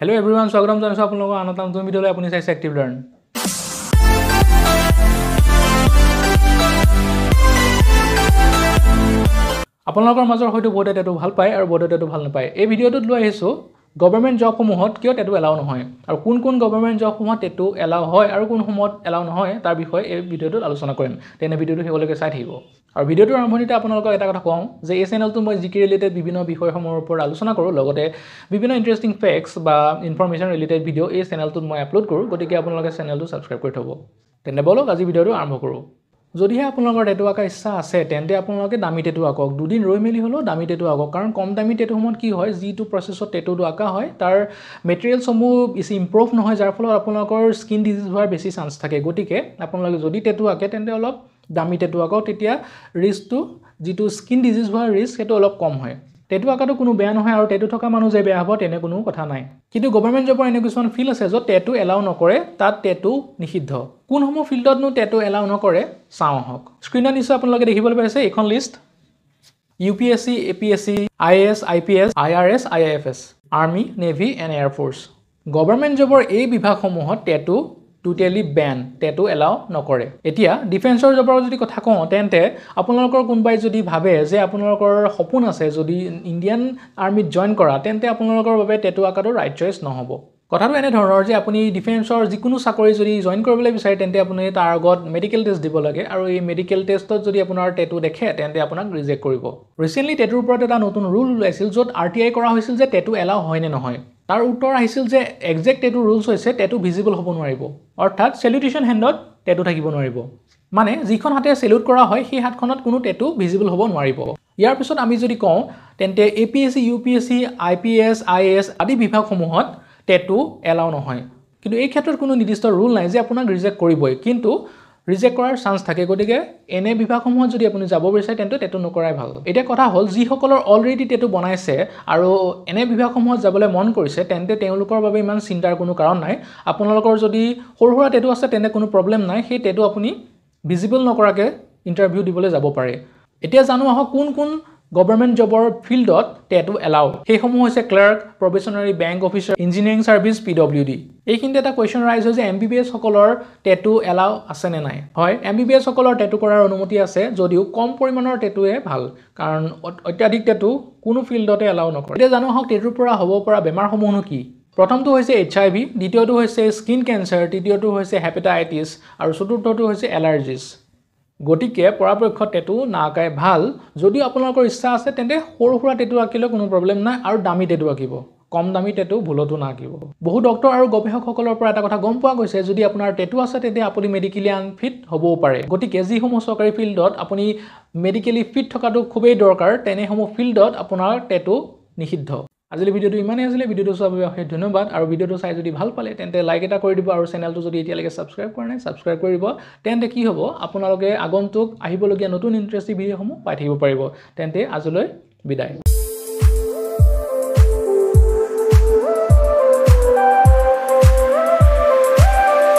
hello' everyone স্বাগতম জনাইছোঁ আপোনালোকৰ আন এটা নতুন ভিডিঅ'লৈ আপুনি চাইছে এক্টিভ লাৰ্ণ আপোনালোকৰ মাজৰ হয়তো বৰ্ডে এইটো ভাল পায় আৰু বৰ্ডে এইটো ভাল নাপায় এই ভিডিঅ'টোত লৈ আহিছোঁ গভৰ্ণমেণ্ট জবসমূহত কিয় টেটু এলাও নহয় আৰু কোন কোন গভৰ্ণমেণ্ট জবসমূহত টেটু এলাও হয় আৰু কোন সময়ত এলাও নহয় তাৰ বিষয়ে এই ভিডিঅ'টোত আলোচনা কৰিম তেনে ভিডিঅ'টো সেইবলৈকে চাই থাকিব আৰু ভিডিঅ'টোৰ আৰম্ভণিতে আপোনালোকক এটা কথা কওঁ যে এই চেনেলটো মই জিকি ৰিলেটেড বিভিন্ন বিষয়সমূহৰ ওপৰত আলোচনা কৰোঁ লগতে বিভিন্ন ইণ্টাৰেষ্টিং ফেক্টছ বা ইনফৰ্মেশ্যন ৰিলেটেড ভিডিঅ' এই চেনেলটোত মই আপলোড কৰোঁ গতিকে আপোনালোকে চেনেলটো ছাবস্ক্ৰাইব কৰি থ'ব তেনে বলক আজি ভিডিঅ'টো আৰম্ভ কৰোঁ যদিহে আপোনালোকৰ টেটুৱাকা ইচ্ছা আছে তেন্তে আপোনালোকে দামী টেটু আঁকক দুদিন ৰৈ মেলি হ'লেও দামী টেটু আঁকক কাৰণ কম দামী টেটুসমূহত কি হয় যিটো প্ৰচেছত টেটুটো আঁকা হয় তাৰ মেটেৰিয়েলছসমূহ বেছি ইম্প্ৰুভ নহয় যাৰ ফলত আপোনালোকৰ স্কিন ডিজিজ হোৱাৰ বেছি চান্স থাকে গতিকে আপোনালোকে যদি টেটু আঁকে তেন্তে অলপ দামী টেটু আঁকক তেতিয়া ৰিস্কটো যিটো স্কিন ডিজিজ হোৱাৰ ৰিস্ক সেইটো অলপ কম হয় টেটু অঁকাটো কোনো বেয়া নহয় আৰু টেটু থকা মানুহ যে বেয়া হ'ব তেনে কোনো কথা নাই কিন্তু গভৰ্ণমেণ্ট জবৰ এনে কিছুমান ফিল্ড আছে য'ত টেটু এলাউ নকৰে তাত টেটু নিষিদ্ধ কোনসমূহ ফিল্ডতনো টেটু এলাও নকৰে চাওঁ আহক স্ক্ৰীণত নিশ্চয় আপোনালোকে দেখিবলৈ পাইছে এইখন list U P S C A P S C I A S I P S I R S I I F S army navy and air force government জবৰ এই বিভাগসমূহত টেটু টোটেলি বেন টেটো এলাও নকৰে এতিয়া ডিফেন্সৰ জবৰ যদি কথা কওঁ তেন্তে আপোনালোকৰ কোনোবাই যদি ভাবে যে আপোনালোকৰ সপোন আছে যদি ইণ্ডিয়ান আৰ্মিত জইন কৰা তেন্তে আপোনালোকৰ বাবে টেটো অঁকাটো ৰাইট চইচ নহ'ব কথাটো এনেধৰণৰ যে আপুনি ডিফেন্সৰ যিকোনো চাকৰি যদি জইন কৰিবলৈ বিচাৰে তেন্তে আপুনি তাৰ আগত মেডিকেল টেষ্ট দিব লাগে আৰু এই মেডিকেল টেষ্টত যদি আপোনাৰ টেটো দেখে তেন্তে আপোনাক ৰিজেক্ট কৰিব ৰিচেণ্টলি টেটোৰ ওপৰত এটা নতুন ৰুল ওলাইছিল য'ত আৰ টি আই কৰা হৈছিল যে টেটো এলাও হয় নে নহয় তাৰ উত্তৰ আহিছিল যে একজেক্ট টেটো ৰুলছ হৈছে টেটো ভিজিবল হ'ব নোৱাৰিব অৰ্থাৎ চেলিউটেশ্যন হেণ্ডত টেটো থাকিব নোৱাৰিব মানে যিখন হাতে চেলিউট কৰা হয় সেই হাতখনত কোনো টেটো ভিজিবল হ'ব নোৱাৰিব ইয়াৰ পিছত আমি যদি কওঁ তেন্তে A P S C U P S C I P S I A S আদি বিভাগসমূহত টেটো এলাও নহয় কিন্তু এই ক্ষেত্ৰত কোনো নিৰ্দিষ্ট ৰুল নাই যে আপোনাক ৰিজেক্ট কৰিবই কিন্তু ৰিজেক্ট কৰাৰ চান্স থাকে গতিকে এনে বিভাগসমূহত যদি আপুনি যাব বিচাৰে তেন্তে টেটো নকৰাই ভাল এতিয়া কথা হ'ল যিসকলৰ অলৰেডি টেটো বনাইছে আৰু এনে বিভাগসমূহত যাবলৈ মন কৰিছে তেন্তে তেওঁলোকৰ বাবে ইমান চিন্তাৰ কোনো কাৰণ নাই আপোনালোকৰ যদি সৰু সুৰা টেটো আছে তেনে কোনো প্ৰব্লেম নাই সেই টেটো আপুনি ভিজিবল নকৰাকৈ ইণ্টাৰভিউ দিবলৈ যাব পাৰে এতিয়া জানো আহক কোন কোন গভৰ্ণমেণ্ট জবৰ ফিল্ডত টেটো এলাউড সেইসমূহ হৈছে clerk probationary bank officer engineering service P W D এইখিনিতে এটা কুৱেশ্যন ৰাইজ হৈছে এম বি বি এছসকলৰ টেটো এলাউ আছে নে নাই হয় এম বি বি এছসকলৰ টেটো কৰাৰ অনুমতি আছে যদিও কম পৰিমাণৰ টেটোৱে ভাল কাৰণ অত্যাধিক টেটো কোনো ফিল্ডতে এলাউ নকৰে এতিয়া জানো হওক টেটোৰ পৰা হ'ব পৰা বেমাৰসমূহনো কি প্ৰথমটো হৈছে এইচ আই ভি দ্বিতীয়টো হৈছে স্কিন কেঞ্চাৰ তৃতীয়টো হৈছে হেপেটাইটিছ আৰু চতুৰ্থটো হৈছে এলাৰ্জিছ গতিকে পৰাপক্ষত টেটু নাকাই ভাল যদি আপোনালোকৰ ইচ্ছা আছে তেন্তে সৰু সুৰা টেটু আঁকিলেও কোনো প্ৰব্লেম নাই আৰু দামী টেটু আঁকিব কম দামী টেটু ভুলতো নাকিব বহু ডক্টৰ আৰু গৱেষকসকলৰ পৰা এটা কথা গম পোৱা গৈছে যদি আপোনাৰ টেটু আছে তেন্তে আপুনি মেডিকেলি আনফিট হ'বও পাৰে গতিকে যিসমূহ চৰকাৰী ফিল্ডত আপুনি মেডিকেলি ফিট থকাটো খুবেই দৰকাৰ তেনেসমূহ ফিল্ডত আপোনাৰ টেটু নিষিদ্ধ আজিলৈ ভিডিঅ'টো ইমানেই আছিলে ভিডিঅ'টো চোৱাৰ বাবে অশেষ ধন্যবাদ আৰু ভিডিঅ'টো চাই যদি ভাল পালে তেন্তে লাইক এটা কৰি দিব আৰু চেনেলটো যদি এতিয়ালৈকে ছাবস্ক্ৰাইব কৰা নাই ছাবস্ক্ৰাইব কৰিব তেন্তে কি হ'ব আপোনালোকে আগন্তুক আহিবলগীয়া নতুন ইণ্টাৰেষ্টিং ভিডিঅ'সমূহ পাই থাকিব পাৰিব তেন্তে আজিলৈ বিদায়